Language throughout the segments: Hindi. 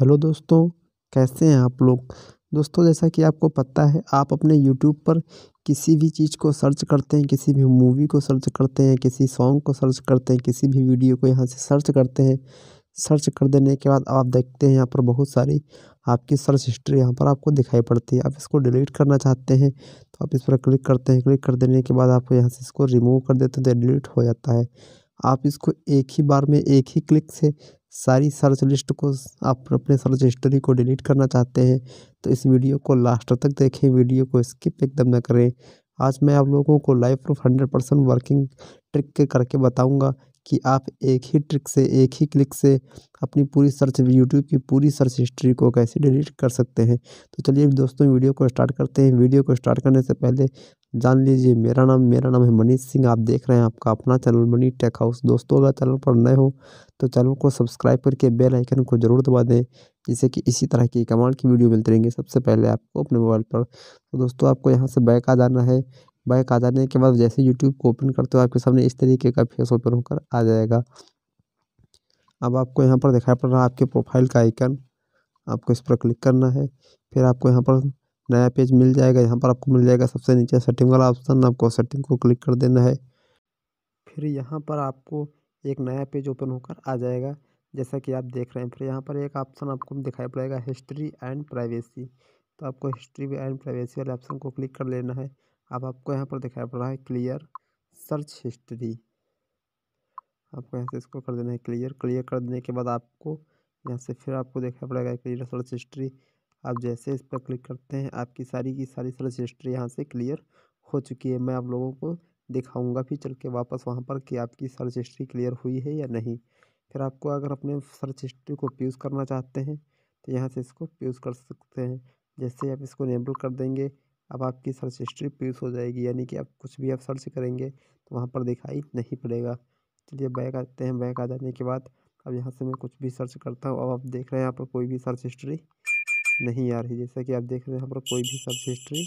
हेलो दोस्तों कैसे हैं आप लोग दोस्तों जैसा कि आपको पता है आप अपने यूट्यूब पर किसी भी चीज़ को सर्च करते हैं किसी भी मूवी को सर्च करते हैं किसी सॉन्ग को सर्च करते हैं किसी भी वीडियो को यहाँ से सर्च करते हैं सर्च कर देने के बाद आप देखते हैं यहाँ पर बहुत सारी आपकी सर्च हिस्ट्री यहाँ पर आपको दिखाई पड़ती है आप इसको डिलीट करना चाहते हैं तो आप इस पर क्लिक करते हैं क्लिक कर देने के बाद आपको यहाँ से इसको रिमूव कर देते हैं तो डिलीट हो जाता है आप इसको एक ही बार में एक ही क्लिक से सारी सर्च लिस्ट को आप अपने सर्च हिस्ट्री को डिलीट करना चाहते हैं तो इस वीडियो को लास्ट तक देखें वीडियो को स्किप एकदम ना करें आज मैं आप लोगों को life proof hundred percent working trick करके बताऊंगा कि आप एक ही ट्रिक से एक ही क्लिक से अपनी पूरी सर्च यूट्यूब की पूरी सर्च हिस्ट्री को कैसे डिलीट कर सकते हैं तो चलिए दोस्तों वीडियो को स्टार्ट करते हैं वीडियो को स्टार्ट करने से पहले जान लीजिए मेरा नाम मेरा नाम है मनीष सिंह आप देख रहे हैं आपका अपना चैनल मनी टेक हाउस दोस्तों अगर चैनल पर नए हो तो चैनल को सब्सक्राइब करके बेल आइकन को ज़रूर दबा दें जिससे कि इसी तरह की कमाल की वीडियो मिलती रहेंगी सबसे पहले आपको अपने मोबाइल पर तो दोस्तों आपको यहाँ से बैक आ जाना है बैक आ जाने के बाद जैसे यूट्यूब को ओपन करते हो आपके सामने इस तरीके का फेस ओपन होकर आ जाएगा अब आपको यहाँ पर दिखाई पड़ रहा है आपके प्रोफाइल का आइकन आपको इस पर क्लिक करना है फिर आपको यहाँ पर नया पेज मिल जाएगा यहाँ पर आपको मिल जाएगा सबसे नीचे सेटिंग वाला ऑप्शन आपको सेटिंग को क्लिक कर देना है फिर यहाँ पर आपको एक नया पेज ओपन होकर आ जाएगा जैसा कि आप देख रहे हैं फिर यहाँ पर एक ऑप्शन आपको दिखाई पड़ेगा हिस्ट्री एंड प्राइवेसी तो आपको हिस्ट्री एंड प्राइवेसी वाले ऑप्शन को क्लिक कर लेना है अब आपको यहाँ पर दिखाई पड़ रहा है क्लियर सर्च हिस्ट्री आपको यहाँ से इसको कर देना है क्लियर क्लियर कर देने के बाद आपको यहाँ से फिर आपको देखना पड़ेगा क्लियर सर्च हिस्ट्री आप जैसे इस पर क्लिक करते हैं आपकी सारी की सारी सर्च हिस्ट्री यहाँ से क्लियर हो चुकी है मैं आप लोगों को दिखाऊंगा फिर चल के वापस वहाँ पर कि आपकी सर्च हिस्ट्री क्लियर हुई है या नहीं फिर आपको अगर अपने सर्च हिस्ट्री को प्यूज़ करना चाहते हैं तो यहाँ से इसको प्यूज़ कर सकते हैं जैसे आप इसको इनेबल कर देंगे अब आपकी सर्च हिस्ट्री प्यूज़ हो जाएगी यानी कि आप कुछ भी आप सर्च करेंगे तो वहाँ पर दिखाई नहीं पड़ेगा चलिए बैक आते हैं बैक आ जाने के बाद अब यहाँ से मैं कुछ भी सर्च करता हूँ अब आप देख रहे हैं यहाँ पर कोई भी सर्च हिस्ट्री नहीं आ रही जैसा कि आप देख रहे हैं यहाँ पर कोई भी सर्च हिस्ट्री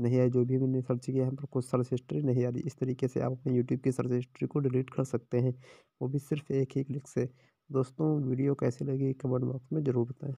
नहीं आई जो भी मैंने सर्च किया यहाँ पर कुछ सर्च हिस्ट्री नहीं आ रही इस तरीके से आप अपने यूट्यूब की सर्च हिस्ट्री को डिलीट कर सकते हैं वो भी सिर्फ एक ही क्लिक से दोस्तों वीडियो कैसे लगी कमेंट बॉक्स में ज़रूर बताएँ